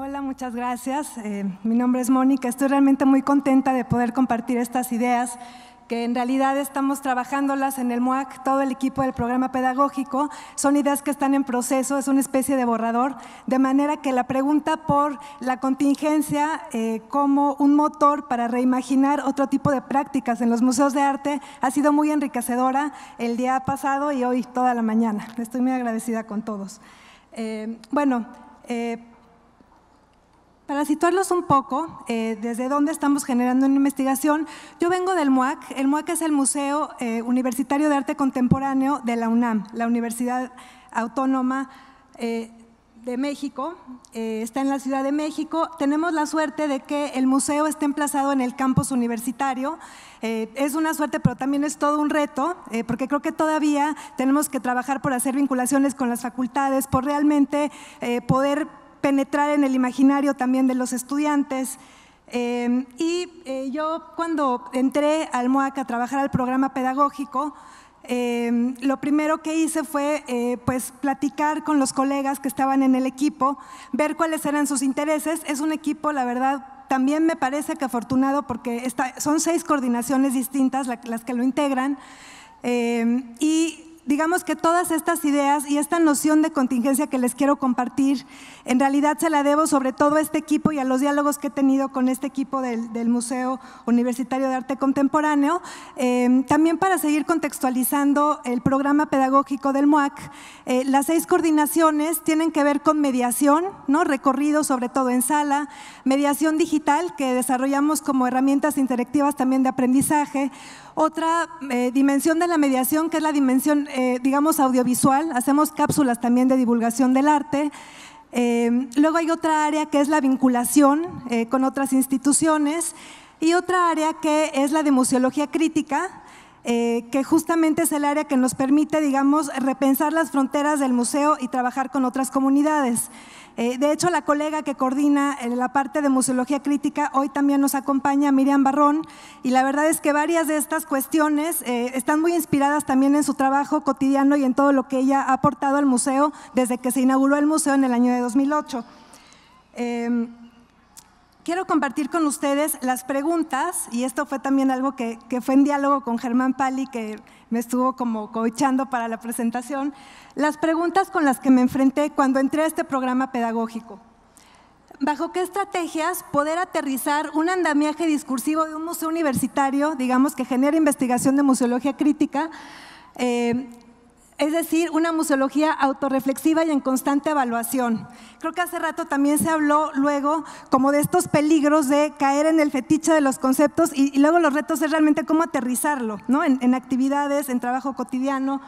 Hola, muchas gracias. Eh, mi nombre es Mónica. Estoy realmente muy contenta de poder compartir estas ideas que en realidad estamos trabajándolas en el MOAC, todo el equipo del programa pedagógico, son ideas que están en proceso, es una especie de borrador, de manera que la pregunta por la contingencia eh, como un motor para reimaginar otro tipo de prácticas en los museos de arte ha sido muy enriquecedora el día pasado y hoy toda la mañana. Estoy muy agradecida con todos. Eh, bueno, para situarlos un poco, eh, desde dónde estamos generando una investigación, yo vengo del MUAC. El MUAC es el Museo eh, Universitario de Arte Contemporáneo de la UNAM, la Universidad Autónoma eh, de México. está en la Ciudad de México. Tenemos la suerte de que el museo esté emplazado en el campus universitario. es una suerte, pero también es todo un reto, porque creo que todavía tenemos que trabajar por hacer vinculaciones con las facultades, por realmente poder penetrar en el imaginario también de los estudiantes. Em, y eh, yo cuando entré al MOAC a trabajar al programa pedagógico, em, lo primero que hice fue eh, pues platicar con los colegas que estaban en el equipo, ver cuáles eran sus intereses. Es un equipo, la verdad, también me parece que afortunado porque son seis coordinaciones distintas las que lo integran. Em, y digamos que todas estas ideas y esta noción de contingencia que les quiero compartir, en realidad se la debo sobre todo a este equipo y a los diálogos que he tenido con este equipo del, Museo Universitario de Arte Contemporáneo, em, también para seguir contextualizando el programa pedagógico del MOAC. Eh, las seis coordinaciones tienen que ver con mediación, ¿no? recorrido sobre todo en sala, mediación digital que desarrollamos como herramientas interactivas también de aprendizaje, otra eh, dimensión de la mediación, que es la dimensión, eh, digamos, audiovisual, hacemos cápsulas también de divulgación del arte. Eh, luego hay otra área que es la vinculación con otras instituciones y otra área que es la de museología crítica, eh, que justamente es el área que nos permite, digamos, repensar las fronteras del museo y trabajar con otras comunidades. Eh, de hecho, la colega que coordina eh, la parte de museología crítica hoy también nos acompaña, Miriam Barrón, y la verdad es que varias de estas cuestiones están muy inspiradas también en su trabajo cotidiano y en todo lo que ella ha aportado al museo desde que se inauguró el museo en el año de 2008 quiero compartir con ustedes las preguntas, y esto fue también algo que, fue en diálogo con Germán Pali, que me estuvo como coechando para la presentación, las preguntas con las que me enfrenté cuando entré a este programa pedagógico. ¿Bajo qué estrategias poder aterrizar un andamiaje discursivo de un museo universitario, digamos que genera investigación de museología crítica, eh, es decir, una museología autorreflexiva y en constante evaluación. Creo que hace rato también se habló luego como de estos peligros de caer en el fetiche de los conceptos y, luego los retos es realmente cómo aterrizarlo, ¿no? en actividades, en trabajo cotidiano.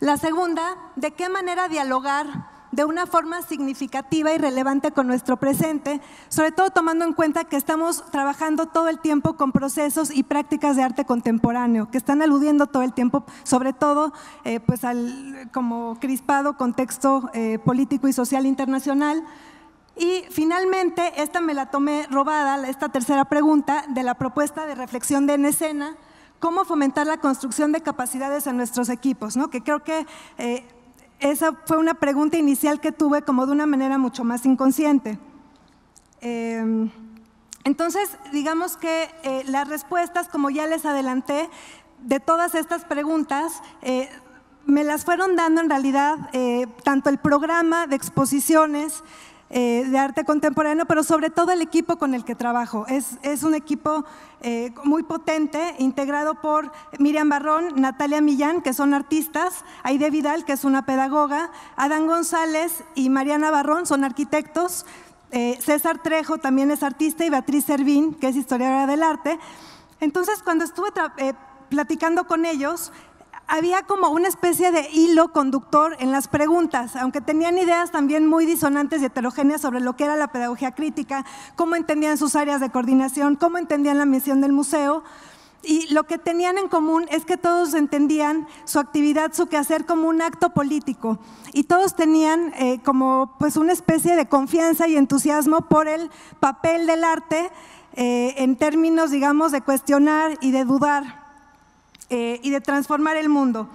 La segunda, de qué manera dialogar de una forma significativa y relevante con nuestro presente, sobre todo tomando en cuenta que estamos trabajando todo el tiempo con procesos y prácticas de arte contemporáneo, que están aludiendo todo el tiempo, sobre todo eh, pues al como crispado contexto eh, político y social internacional. Y finalmente, esta me la tomé robada, esta tercera pregunta, de la propuesta de reflexión de En Escena, cómo fomentar la construcción de capacidades en nuestros equipos, ¿no? que creo que eh, esa fue una pregunta inicial que tuve como de una manera mucho más inconsciente. Em, entonces, digamos que eh, las respuestas, como ya les adelanté, de todas estas preguntas, eh, me las fueron dando en realidad eh, tanto el programa de exposiciones, eh, de arte contemporáneo, pero sobre todo el equipo con el que trabajo. Es, es un equipo eh, muy potente, integrado por Miriam Barrón, Natalia Millán, que son artistas, Aide Vidal, que es una pedagoga, Adán González y Mariana Barrón son arquitectos, eh, César Trejo también es artista y Beatriz Servín, que es historiadora del arte. Entonces, cuando estuve platicando con ellos, había como una especie de hilo conductor en las preguntas, aunque tenían ideas también muy disonantes y heterogéneas sobre lo que era la pedagogía crítica, cómo entendían sus áreas de coordinación, cómo entendían la misión del museo. Y lo que tenían en común es que todos entendían su actividad, su quehacer como un acto político. Y todos tenían eh, como pues una especie de confianza y entusiasmo por el papel del arte eh, en términos, digamos, de cuestionar y de dudar. Eh, y de transformar el mundo.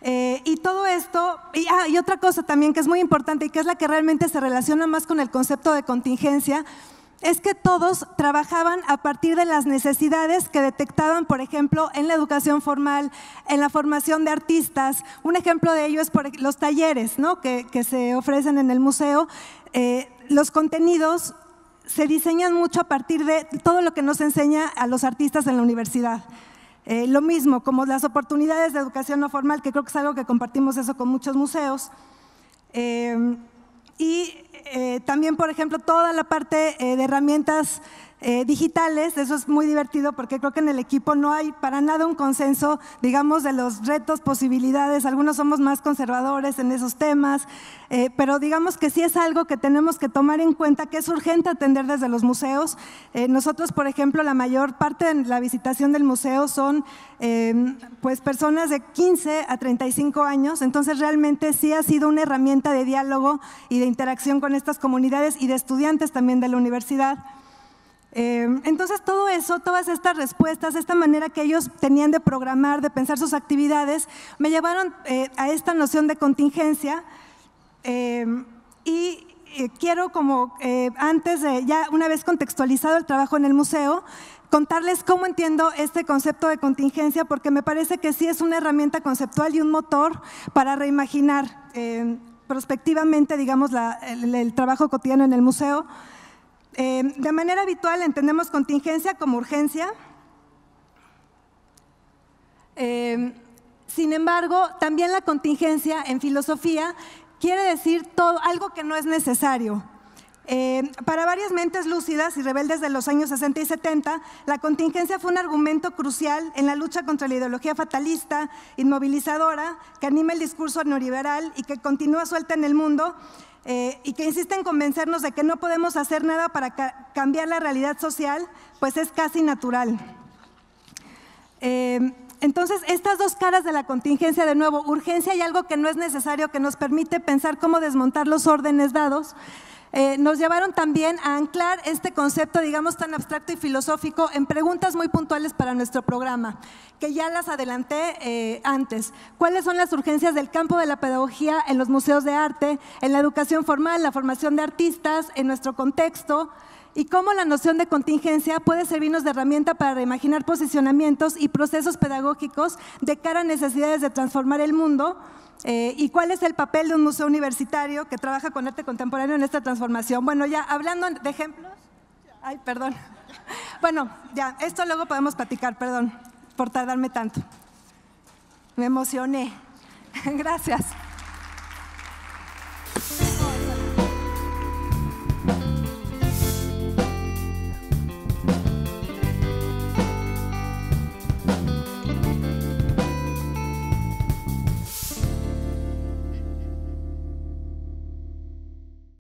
Eh, y todo esto, ah, y, otra cosa también que es muy importante y que es la que realmente se relaciona más con el concepto de contingencia, es que todos trabajaban a partir de las necesidades que detectaban, por ejemplo, en la educación formal, en la formación de artistas. Un ejemplo de ello es por los talleres que, se ofrecen en el museo. Eh, los contenidos se diseñan mucho a partir de todo lo que nos enseña a los artistas en la universidad. Eh, lo mismo, como las oportunidades de educación no formal, que creo que es algo que compartimos eso con muchos museos. Eh, y eh, también, por ejemplo, toda la parte de herramientas eh, digitales, eso es muy divertido porque creo que en el equipo no hay para nada un consenso, digamos, de los retos, posibilidades, algunos somos más conservadores en esos temas, eh, pero digamos que sí es algo que tenemos que tomar en cuenta, que es urgente atender desde los museos. Eh, nosotros, por ejemplo, la mayor parte de la visitación del museo son em, pues personas de 15 a 35 años, entonces realmente sí ha sido una herramienta de diálogo y de interacción con estas comunidades y de estudiantes también de la universidad. Eh, entonces todo eso, todas estas respuestas, esta manera que ellos tenían de programar, de pensar sus actividades, me llevaron eh, a esta noción de contingencia eh, y quiero como antes ya una vez contextualizado el trabajo en el museo, contarles cómo entiendo este concepto de contingencia porque me parece que sí es una herramienta conceptual y un motor para reimaginar prospectivamente, digamos, el trabajo cotidiano en el museo. Em, de manera habitual entendemos contingencia como urgencia. Em, sin embargo, también la contingencia en filosofía quiere decir todo, algo que no es necesario. Em, para varias mentes lúcidas y rebeldes de los años 60 y 70, la contingencia fue un argumento crucial en la lucha contra la ideología fatalista, inmovilizadora, que anima el discurso neoliberal y que continúa suelta en el mundo eh, y que insiste en convencernos de que no podemos hacer nada para cambiar la realidad social, pues es casi natural. Eh, entonces, estas dos caras de la contingencia, de nuevo, urgencia y algo que no es necesario, que nos permite pensar cómo desmontar los órdenes dados, eh, nos llevaron también a anclar este concepto, digamos, tan abstracto y filosófico en preguntas muy puntuales para nuestro programa, que ya las adelanté eh, antes. ¿Cuáles son las urgencias del campo de la pedagogía en los museos de arte, en la educación formal, la formación de artistas, en nuestro contexto? y cómo la noción de contingencia puede servirnos de herramienta para reimaginar posicionamientos y procesos pedagógicos de cara a necesidades de transformar el mundo eh, ¿Y cuál es el papel de un museo universitario que trabaja con arte contemporáneo en esta transformación? Bueno, ya hablando de ejemplos. Ay, perdón. Bueno, ya, esto luego podemos platicar, perdón por tardarme tanto. Me emocioné. Gracias.